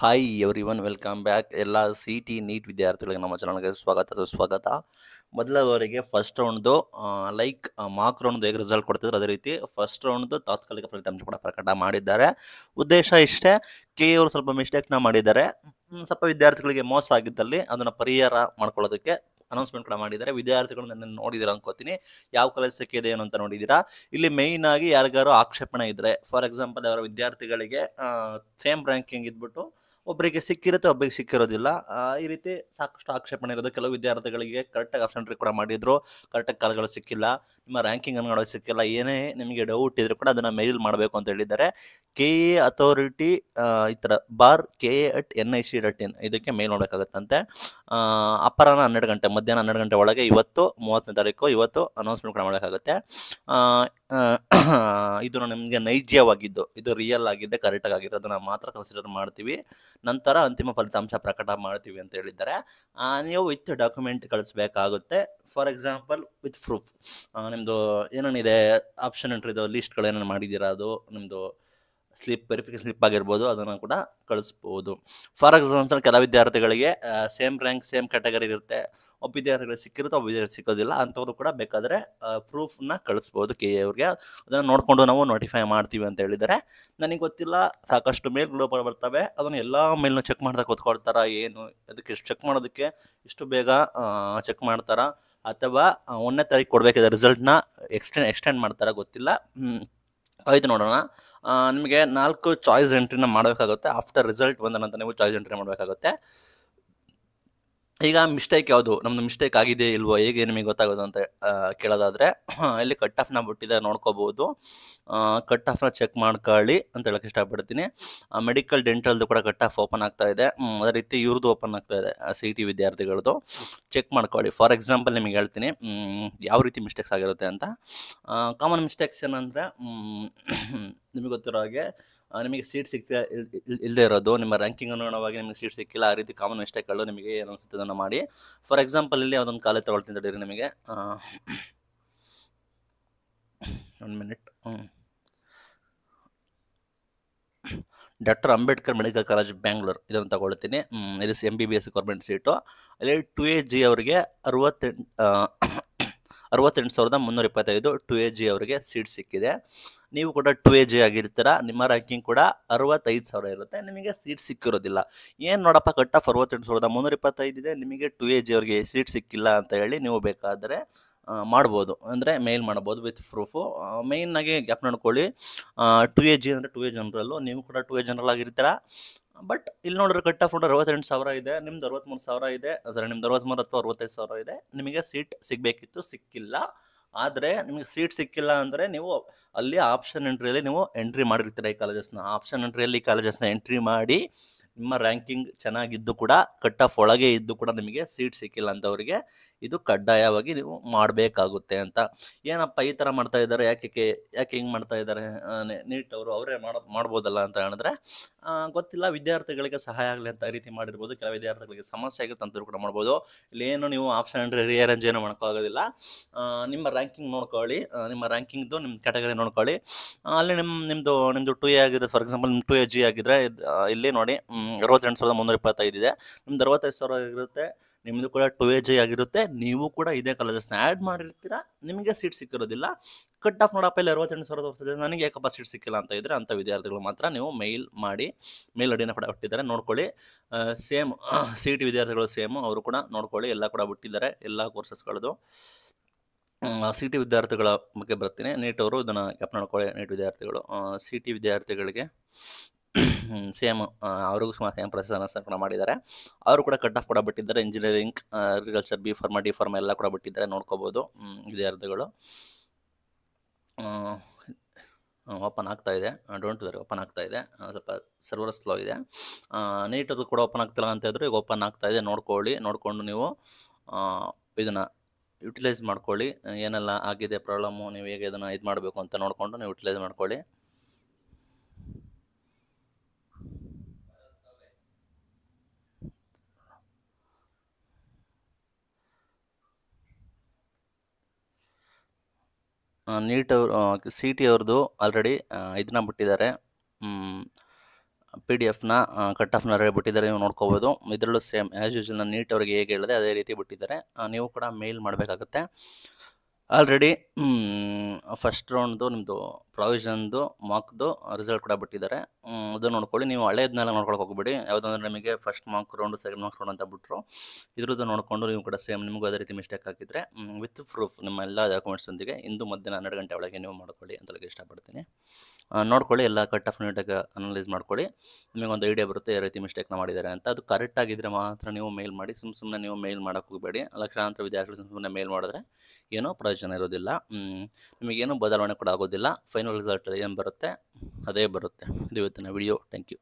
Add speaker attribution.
Speaker 1: hi everyone welcome back ಎಲ್ಲ C T NEET ವಿದ್ಯಾರ್ಥಿಗಳಿಗೆ ನಮ್ಮ ಚಾನಲ್ಗೆ ಸ್ವಾಗತ ಸುಸ್ವಾಗತ ಮೊದಲವರೆಗೆ ಫಸ್ಟ್ ರೌಂಡ್ದು ಲೈಕ್ ಮಾರ್ಕ್ ರೌಂಡ್ದು ಹೇಗೆ ರಿಸಲ್ಟ್ ಕೊಡ್ತಿದ್ರು ಅದೇ ರೀತಿ ಫಸ್ಟ್ ರೌಂಡ್ದು ತಾತ್ಕಾಲಿಕ ಫಲಿತಾಂಶ ಕೂಡ ಪ್ರಕಟ ಮಾಡಿದ್ದಾರೆ ಉದ್ದೇಶ ಇಷ್ಟೇ ಕೆ ಅವರು ಸ್ವಲ್ಪ ಮಿಸ್ಟೇಕ್ನ ಮಾಡಿದ್ದಾರೆ ಸ್ವಲ್ಪ ವಿದ್ಯಾರ್ಥಿಗಳಿಗೆ ಮೋಸ ಆಗಿದ್ದಲ್ಲಿ ಅದನ್ನು ಪರಿಹಾರ ಮಾಡ್ಕೊಳ್ಳೋದಕ್ಕೆ ಅನೌನ್ಸ್ಮೆಂಟ್ ಕೂಡ ಮಾಡಿದ್ದಾರೆ ವಿದ್ಯಾರ್ಥಿಗಳು ನನ್ನ ನೋಡಿದಿರ ಅನ್ಕೋತೀನಿ ಯಾವ ಕಾಲೇಜ್ ಸಿಕ್ಕಿದೆ ಏನು ಅಂತ ನೋಡಿದ್ದೀರಾ ಇಲ್ಲಿ ಮೇಯ್ನ್ ಆಗಿ ಯಾರಿಗಾರು ಆಕ್ಷೇಪಣೆ ಇದ್ದರೆ ಫಾರ್ ಎಕ್ಸಾಂಪಲ್ ಅವರ ವಿದ್ಯಾರ್ಥಿಗಳಿಗೆ ಸೇಮ್ ರ್ಯಾಂಕಿಂಗ್ ಇದ್ಬಿಟ್ಟು ಒಬ್ಬರಿಗೆ ಸಿಕ್ಕಿರುತ್ತೆ ಒಬ್ಬರಿಗೆ ಸಿಕ್ಕಿರೋದಿಲ್ಲ ಈ ರೀತಿ ಸಾಕಷ್ಟು ಆಕ್ಷೇಪಣೆ ಇರೋದು ಕೆಲವು ವಿದ್ಯಾರ್ಥಿಗಳಿಗೆ ಕರೆಕ್ಟಾಗಿ ಆಪ್ಷನ್ ಕೂಡ ಮಾಡಿದ್ರು ಕರೆಕ್ಟಾಗಿ ಕಾಲುಗಳು ಸಿಕ್ಕಿಲ್ಲ ನಿಮ್ಮ ರ್ಯಾಂಕಿಂಗ್ ಅನ್ನೋ ಸಿಕ್ಕಿಲ್ಲ ಏನೇ ನಿಮಗೆ ಡೌಟ್ ಇದ್ರೂ ಕೂಡ ಅದನ್ನು ಮೇಲ್ ಮಾಡಬೇಕು ಅಂತ ಹೇಳಿದ್ದಾರೆ ಕೆ ಎ ಅಥಾರಿಟಿ ಈ ಥರ ಬಾರ್ K A at N I C dot in ಇದಕ್ಕೆ ಮೇಲ್ ನೋಡೋಕ್ಕಾಗತ್ತಂತೆ ಅಪರಾಹ್ನ ಹನ್ನೆರಡು ಗಂಟೆ ಮಧ್ಯಾಹ್ನ ಹನ್ನೆರಡು ಗಂಟೆ ಒಳಗೆ ಇವತ್ತು ಮೂವತ್ತನೇ ತಾರೀಕು ಇವತ್ತು ಅನೌನ್ಸ್ಮೆಂಟ್ ಮಾಡೋಕ್ಕಾಗುತ್ತೆ ಇದು ನಿಮಗೆ ನೈಜವಾಗಿದ್ದು ಇದು ರಿಯಲ್ ಆಗಿದ್ದೆ ಕರೆಕ್ಟಾಗಿ ಆಗಿದ್ದು ಅದನ್ನು ಮಾತ್ರ ಕನ್ಸಿಡರ್ ಮಾಡ್ತೀವಿ ನಂತರ ಅಂತಿಮ ಫಲಿತಾಂಶ ಪ್ರಕಟ ಮಾಡ್ತೀವಿ ಅಂತ ಹೇಳಿದ್ದಾರೆ ನೀವು ವಿತ್ ಡಾಕ್ಯುಮೆಂಟ್ ಕಳಿಸ್ಬೇಕಾಗುತ್ತೆ ಫಾರ್ ಎಕ್ಸಾಂಪಲ್ ವಿತ್ ಪ್ರೂಫ್ ನಿಮ್ಮದು ಏನೇನಿದೆ ಆಪ್ಷನ್ ಎಂಟ್ರಿದು ಲಿಸ್ಟ್ಗಳು ಏನೇನು ಮಾಡಿದ್ದೀರಾ ಅದು ನಿಮ್ಮದು ಸ್ಲಿಪ್ ವೆರಿಫಿಕೇಶನ್ ಸ್ಲಿಪ್ ಆಗಿರ್ಬೋದು ಅದನ್ನು ಕೂಡ ಕಳಿಸ್ಬೋದು ಫಾರ್ ಎಕ್ಸಾಂಪಲ್ ಕೆಲ ವಿದ್ಯಾರ್ಥಿಗಳಿಗೆ ಸೇಮ್ ರ್ಯಾಂಕ್ ಸೇಮ್ ಕ್ಯಾಟಗರಿ ಇರುತ್ತೆ ಒಬ್ಬ ವಿದ್ಯಾರ್ಥಿಗಳಿಗೆ ಸಿಕ್ಕಿರುತ್ತೆ ಒಬ್ಬ ವಿದ್ಯಾರ್ಥಿ ಸಿಕ್ಕೋದಿಲ್ಲ ಅಂಥವ್ರು ಕೂಡ ಬೇಕಾದರೆ ಪ್ರೂಫ್ನ ಕಳಿಸ್ಬೋದು ಕೆ ಅವ್ರಿಗೆ ಅದನ್ನು ನೋಡಿಕೊಂಡು ನಾವು ನೋಟಿಫೈ ಮಾಡ್ತೀವಿ ಅಂತ ಹೇಳಿದರೆ ನನಗೆ ಗೊತ್ತಿಲ್ಲ ಸಾಕಷ್ಟು ಮೇಲ್ಗಳು ಬರ್ತವೆ ಅದನ್ನು ಎಲ್ಲ ಮೇಲ್ನೂ ಚೆಕ್ ಮಾಡ್ತಾ ಕೂತ್ಕೊಳ್ತಾರ ಏನು ಅದಕ್ಕೆ ಎಷ್ಟು ಚೆಕ್ ಮಾಡೋದಕ್ಕೆ ಇಷ್ಟು ಬೇಗ ಚೆಕ್ ಮಾಡ್ತಾರಾ ಅಥವಾ ಒಂದನೇ ತಾರೀಕು ಕೊಡಬೇಕಿದೆ ರಿಸಲ್ಟ್ನ ಎಕ್ಸ್ಟೆಂಡ್ ಎಕ್ಸ್ಟೆಂಡ್ ಮಾಡ್ತಾರಾ ಗೊತ್ತಿಲ್ಲ ಆಯ್ತು ನೋಡೋಣ ನಿಮಗೆ ನಾಲ್ಕು ಚಾಯ್ಸ್ ಎಂಟ್ರಿನ ಮಾಡಬೇಕಾಗುತ್ತೆ ಆಫ್ಟರ್ ರಿಸಲ್ಟ್ ಬಂದ ನಂತರ ನೀವು ಚಾಯ್ಸ್ ಎಂಟ್ರಿ ಮಾಡಬೇಕಾಗುತ್ತೆ ಈಗ ಮಿಸ್ಟೇಕ್ ಯಾವುದು ನಮ್ದು ಮಿಸ್ಟೇಕ್ ಆಗಿದೆ ಇಲ್ವೋ ಹೇಗೆ ನಿಮಗೆ ಗೊತ್ತಾಗೋದು ಅಂತ ಕೇಳೋದಾದರೆ ಇಲ್ಲಿ ಕಟ್ ಆಫ್ನ ಬಿಟ್ಟಿದೆ ನೋಡ್ಕೋಬೋದು ಕಟ್ ಆಫ್ನ ಚೆಕ್ ಮಾಡ್ಕೊಳ್ಳಿ ಅಂತ ಹೇಳೋಕೆ ಇಷ್ಟಪಡ್ತೀನಿ ಮೆಡಿಕಲ್ ಡೆಂಟಲ್ದು ಕೂಡ ಕಟ್ ಆಫ್ ಓಪನ್ ಆಗ್ತಾ ಇದೆ ಅದೇ ರೀತಿ ಇವ್ರದ್ದು ಓಪನ್ ಆಗ್ತಾ ಇದೆ ಸಿ ಟಿ ವಿದ್ಯಾರ್ಥಿಗಳದ್ದು ಚೆಕ್ ಮಾಡ್ಕೊಳ್ಳಿ ಫಾರ್ ಎಕ್ಸಾಂಪಲ್ ನಿಮಗೆ ಹೇಳ್ತೀನಿ ಯಾವ ರೀತಿ ಮಿಸ್ಟೇಕ್ಸ್ ಆಗಿರುತ್ತೆ ಅಂತ ಕಾಮನ್ ಮಿಸ್ಟೇಕ್ಸ್ ಏನಂದರೆ ನಿಮಗೆ ಗೊತ್ತಿರೋ ಹಾಗೆ ನಿಮಗೆ ಸೀಟ್ ಸಿಗ್ತಾ ಇಲ್ಲದೆ ಇರೋದು ನಿಮ್ಮ ರ್ಯಾಂಕಿಂಗ್ ಅನುಗುಣವಾಗಿ ನಿಮಗೆ ಸೀಟ್ ಸಿಕ್ಕಿಲ್ಲ ಆ ರೀತಿ ಕಾಮನ್ ಮಿಸ್ಟೇಕ್ಗಳು ನಿಮಗೆ ಏನು ಅನಿಸುತ್ತೆ ಅದನ್ನು ಮಾಡಿ ಫಾರ್ ಎಕ್ಸಾಂಪಲ್ ಇಲ್ಲಿ ಯಾವುದೊಂದು ಕಾಲೇಜ್ ತೊಗೊಳ್ತೀನಿ ತಡೀರಿ ನಿಮಗೆ ಒಂದು ಮಿನಿಟ್ ಹ್ಞೂ doctor Ambedkar medical college Bangalore ಇದನ್ನು ತಗೊಳ್ತೀನಿ ಇದು M B B S government seat ಅಲ್ಲಿ ಟು ಎ ಜಿ ಅವರಿಗೆ ಅರವತ್ತೆಂಟು ಅರವತ್ತೆಂಟು ಸಾವಿರದ ಮುನ್ನೂರ ಇಪ್ಪತ್ತೈದು ಟು ಎ ಜಿ ಅವರಿಗೆ ಸೀಟ್ ಸಿಕ್ಕಿದೆ ನೀವು ಕೂಡ ಟು ಎ ಜಿ ಆಗಿರ್ತೀರ ನಿಮ್ಮ ರ್ಯಾಂಕಿಂಗ್ ಕೂಡ ಅರವತ್ತೈದು ಸಾವಿರ ಇರುತ್ತೆ ನಿಮಗೆ ಸೀಟ್ ಸಿಕ್ಕಿರೋದಿಲ್ಲ ಏನು ನೋಡಪ್ಪ ಕಟ್ ಆಫ್ ಅರವತ್ತೆಂಟು ಸಾವಿರದ ಮುನ್ನೂರ ಇಪ್ಪತ್ತೈದು ಇದೆ ನಿಮಗೆ ಟು ಎ ಜಿ ಅವರಿಗೆ ಸೀಟ್ ಸಿಕ್ಕಿಲ್ಲ ಅಂತ ಹೇಳಿ ನೀವು ಬೇಕಾದರೆ ಮಾಡ್ಬೋದು ಅಂದರೆ ಮೇಲ್ ಮಾಡ್ಬೋದು ವಿತ್ ಪ್ರೂಫು ಮೇಯ್ನಾಗಿ ಗ್ಯಾಪ್ ನೋಡ್ಕೊಳ್ಳಿ ಟು ಎ ಜಿ ಅಂದರೆ ಟು ಎ ಜನರಲ್ಲು ನೀವು ಕೂಡ ಟು ಎ ಜನರಲ್ ಆಗಿರ್ತೀರ ಬಟ್ ಇಲ್ಲಿ ನೋಡಿದ್ರೆ ಕಟ್ ಆಫ್ ನೋಡ್ರಿ ಅರವತ್ತೆಂಟು ಸಾವಿರ ಇದೆ ನಿಮ್ದು ಅರವತ್ತ್ಮೂರು ಸಾವಿರ ಇದೆ ಅದರ ನಿಮ್ದು ಅರವತ್ತ್ಮೂರು ಅಥವಾ ಅರವತ್ತೈದು ಸಾವಿರ ಇದೆ ನಿಮಗೆ ಸೀಟ್ ಸಿಗಬೇಕಿತ್ತು ಸಿಕ್ಕಿಲ್ಲ ಆದರೆ ನಿಮಗೆ ಸೀಟ್ ಸಿಕ್ಕಿಲ್ಲ ಅಂದರೆ ನೀವು ಅಲ್ಲಿ ಆಪ್ಷನ್ ಎಂಟ್ರಿಯಲ್ಲಿ ನೀವು ಎಂಟ್ರಿ ಮಾಡಿರ್ತೀರ ಈ ಕಾಲೇಜಸ್ನ ಆಪ್ಷನ್ ಎಂಟ್ರಿಯಲ್ಲಿ ಈ ಕಾಲೇಜಸ್ನ ಎಂಟ್ರಿ ಮಾಡಿ ನಿಮ್ಮ ರ್ಯಾಂಕಿಂಗ್ ಚೆನ್ನಾಗಿದ್ದು ಕೂಡ ಕಟ್ ಆಫ್ ಒಳಗೆ ಇದ್ದು ಕೂಡ ನಿಮಗೆ ಸೀಟ್ ಸಿಕ್ಕಿಲ್ಲ ಅಂತವರಿಗೆ ಇದು ಕಡ್ಡಾಯವಾಗಿ ನೀವು ಮಾಡಬೇಕಾಗುತ್ತೆ ಅಂತ ಏನಪ್ಪ ಈ ಥರ ಮಾಡ್ತಾ ಇದ್ದಾರೆ ಯಾಕೆ ಯಾಕೆ ಹಿಂಗೆ ಮಾಡ್ತಾ ಇದ್ದಾರೆ ನೀಟ್ ಅವರು ಅವರೇ ಮಾಡೋ ಮಾಡ್ಬೋದಲ್ಲ ಅಂತ ಹೇಳಿದ್ರೆ ಗೊತ್ತಿಲ್ಲ ವಿದ್ಯಾರ್ಥಿಗಳಿಗೆ ಸಹಾಯ ಆಗಲಿ ಅಂತ ರೀತಿ ಮಾಡಿರ್ಬೋದು ಕೆಲವು ವಿದ್ಯಾರ್ಥಿಗಳಿಗೆ ಸಮಸ್ಯೆ ಆಗುತ್ತೆ ಅಂತ ಕೂಡ ಮಾಡ್ಬೋದು ಇಲ್ಲೇನು ನೀವು ಆಪ್ಷನ್ ರಿಯರೇಂಜ್ ಏನು ಮಾಡೋಕ್ಕಾಗೋದಿಲ್ಲ ನಿಮ್ಮ ರ್ಯಾಂಕಿಂಗ್ ನೋಡ್ಕೊಳ್ಳಿ ನಿಮ್ಮ ರ್ಯಾಂಕಿಂಗ್ದು ನಿಮ್ಮ ಕ್ಯಾಟಗರಿ ನೋಡ್ಕೊಳ್ಳಿ ಅಲ್ಲಿ ನಿಮ್ಮ ನಿಮ್ಮದು ನಿಮ್ಮದು ಟು ಎ ಆಗಿದ್ರೆ ಫಾರ್ ಎಕ್ಸಾಂಪಲ್ ನಿಮ್ಮ ಟು ಎ ಜಿ ಆಗಿದ್ರೆ ಇಲ್ಲಿ ನೋಡಿ ಅರವತ್ತೆಂಟು ಸಾವಿರದ ಮುನ್ನೂರ ಇಪ್ಪತ್ತೈದು ಇದೆ ನಿಮ್ದು ಅರವತ್ತೈದು ಸಾವಿರ ಆಗಿರುತ್ತೆ ನಿಮ್ಮದು ಕೂಡ ಟು ಎ ಜಿ ಆಗಿರುತ್ತೆ ನೀವು ಕೂಡ ಇದೇ ಕಾಲೇಜಸ್ನ ಆ್ಯಡ್ ಮಾಡಿರ್ತೀರ ನಿಮಗೆ ಸೀಟ್ ಸಿಕ್ಕಿರೋದಿಲ್ಲ ಕಟ್ ಆಫ್ ನೋಡಪ್ಪ ಇಲ್ಲಿ ಅರವತ್ತೆಂಟು ಸಾವಿರದ ನನಗೆ ಯಾಕಪ್ಪ ಸೀಟ್ ಸಿಕ್ಕಿಲ್ಲ ಅಂತ ಇದ್ದರೆ ಅಂಥ ವಿದ್ಯಾರ್ಥಿಗಳು ಮಾತ್ರ ನೀವು ಮೇಲ್ ಮಾಡಿ ಮೇಲ್ ಅಡಿನ ಕೂಡ ಬಿಟ್ಟಿದ್ದಾರೆ ನೋಡ್ಕೊಳ್ಳಿ ಸೇಮ್ ಟಿ ವಿದ್ಯಾರ್ಥಿಗಳು ಸೇಮ್ ಅವರು ಕೂಡ ನೋಡ್ಕೊಳ್ಳಿ ಎಲ್ಲ ಕೂಡ ಬಿಟ್ಟಿದ್ದಾರೆ ಎಲ್ಲ ಕೋರ್ಸಸ್ಗಳದು ಸಿ ಟಿ ವಿದ್ಯಾರ್ಥಿಗಳ ಬಗ್ಗೆ ಬರ್ತೀನಿ ಅವರು ಇದನ್ನು ಕೆಪ್ ನೋಡ್ಕೊಳ್ಳಿ ನೀಟ್ ವಿದ್ಯಾರ್ಥಿಗಳು ಸಿ ಟಿ ವಿದ್ಯಾರ್ಥಿಗಳಿಗೆ ಸೇಮ್ ಅವರಿಗೂ ಸುಮಾರು ಸೇಮ್ ಪ್ರೊಸೆಸನ್ನು ಕೂಡ ಮಾಡಿದ್ದಾರೆ ಅವರು ಕೂಡ ಕಟ್ ಆಫ್ ಕೂಡ ಬಿಟ್ಟಿದ್ದಾರೆ engineering agriculture B pharma D pharma ಎಲ್ಲ ಕೂಡ ಬಿಟ್ಟಿದ್ದಾರೆ ನೋಡ್ಕೋಬೋದು ವಿದ್ಯಾರ್ಥಿಗಳು ಓಪನ್ ಆಗ್ತಾ ಇದೆ ಡೋಂಟ್ ವೆರಿ ಓಪನ್ ಆಗ್ತಾ ಇದೆ ಸ್ವಲ್ಪ ಸರ್ವರ್ ಸ್ಲೋ ಇದೆ ಅದು ಕೂಡ ಓಪನ್ ಆಗ್ತಿಲ್ಲ ಅಂತ ಹೇಳಿದ್ರು ಈಗ ಓಪನ್ ಆಗ್ತಾ ಇದೆ ನೋಡ್ಕೊಳ್ಳಿ ನೋಡಿಕೊಂಡು ನೀವು ಇದನ್ನು ಯುಟಿಲೈಸ್ ಮಾಡ್ಕೊಳ್ಳಿ ಏನೆಲ್ಲ ಆಗಿದೆ ಪ್ರಾಬ್ಲಮ್ಮು ನೀವು ಹೇಗೆ ಇದನ್ನು ಇದು ಮಾಡಬೇಕು ಅಂತ ನೋಡಿಕೊಂಡು ನೀವು ಯುಟಿಲೈಸ್ ಮಾಡ್ಕೊಳ್ಳಿ ನೀಟ್ ಅವರು ಸಿ ಟಿ ಅವ್ರದ್ದು ಆಲ್ರೆಡಿ ಇದನ್ನ ಬಿಟ್ಟಿದ್ದಾರೆ ಪಿ ಡಿ ಎಫ್ನ ಕಟ್ ಆಫ್ನ ಬಿಟ್ಟಿದ್ದಾರೆ ನೀವು ನೋಡ್ಕೋಬೋದು ಇದರಲ್ಲೂ ಸೇಮ್ ಆ್ಯಸ್ ಯೂಶಲ್ ನಾನು ನೀಟ್ ಅವ್ರಿಗೆ ಹೇಗೆ ಹೇಳಿದೆ ಅದೇ ರೀತಿ ಬಿಟ್ಟಿದ್ದಾರೆ ನೀವು ಕೂಡ ಮೇಲ್ ಮಾಡಬೇಕಾಗತ್ತೆ ಆಲ್ರೆಡಿ ಫಸ್ಟ್ ರೌಂಡ್ದು ನಿಮ್ಮದು ಪ್ರಾವಿಷನ್ದು ಮಾರ್ಕ್ದು ರಿಸಲ್ಟ್ ಕೂಡ ಬಿಟ್ಟಿದ್ದಾರೆ ಅದು ನೋಡ್ಕೊಳ್ಳಿ ನೀವು ಹಳೆಯದನ್ನೆಲ್ಲ ನೋಡ್ಕೊಳಕ್ಕೆ ಹೋಗ್ಬೇಡಿ ಯಾವುದಂದ್ರೆ ನಿಮಗೆ first mark round second mark round ಅಂತ ಬಿಟ್ಟರು ಇದ್ರದ್ದು ನೋಡಿಕೊಂಡು ನೀವು ಕೂಡ ಸೇಮ್ ನಿಮಗೂ ಅದೇ ರೀತಿ ಮಿಸ್ಟೇಕ್ ಹಾಕಿದರೆ ವಿತ್ ಪ್ರೂಫ್ ನಿಮ್ಮ ಎಲ್ಲ ಒಂದಿಗೆ ಇಂದು ಮಧ್ಯಾಹ್ನ ಹನ್ನೆರಡು ಗಂಟೆ ಒಳಗೆ ನೀವು ಮಾಡ್ಕೊಳ್ಳಿ ಅಂತ ಇಷ್ಟಪಡ್ತೀನಿ ನೋಡ್ಕೊಳ್ಳಿ ಎಲ್ಲ ಕಟ್ ಆಫ್ ನೀಟಾಗಿ ಅನಲೈಸ್ ಮಾಡ್ಕೊಳ್ಳಿ ನಿಮಗೊಂದು ಐಡಿಯಾ ಬರುತ್ತೆ ಯಾವ ರೀತಿ ಮಿಸ್ಟೇಕ್ನ ಮಾಡಿದ್ದಾರೆ ಅಂತ ಅದು ಕರೆಕ್ಟ್ ಆಗಿದ್ದರೆ ಮಾತ್ರ ನೀವು ಮೇಲ್ ಮಾಡಿ ಸುಮ್ ಸುಮ್ಮನೆ ನೀವು ಮೇಲ್ ಮಾಡೋಕ್ಕೆ ಹೋಗಬೇಡಿ ಲಕ್ಷಾಂತರ ವಿದ್ಯಾರ್ಥಿಗಳು ಸುಮ್ಮನೆ ಮೇಲ್ ಮಾಡಿದ್ರೆ ಏನೋ ಪ್ರಯೋಜನ ಇರೋದಿಲ್ಲ ನಿಮಗೇನು ಬದಲಾವಣೆ ಕೂಡ ಆಗೋದಿಲ್ಲ ಫೈನಲ್ ರಿಸಲ್ಟ್ ಏನು ಬರುತ್ತೆ ಅದೇ ಬರುತ್ತೆ ಇದು ಇವತ್ತಿನ ವಿಡಿಯೋ ಥ್ಯಾಂಕ್ ಯು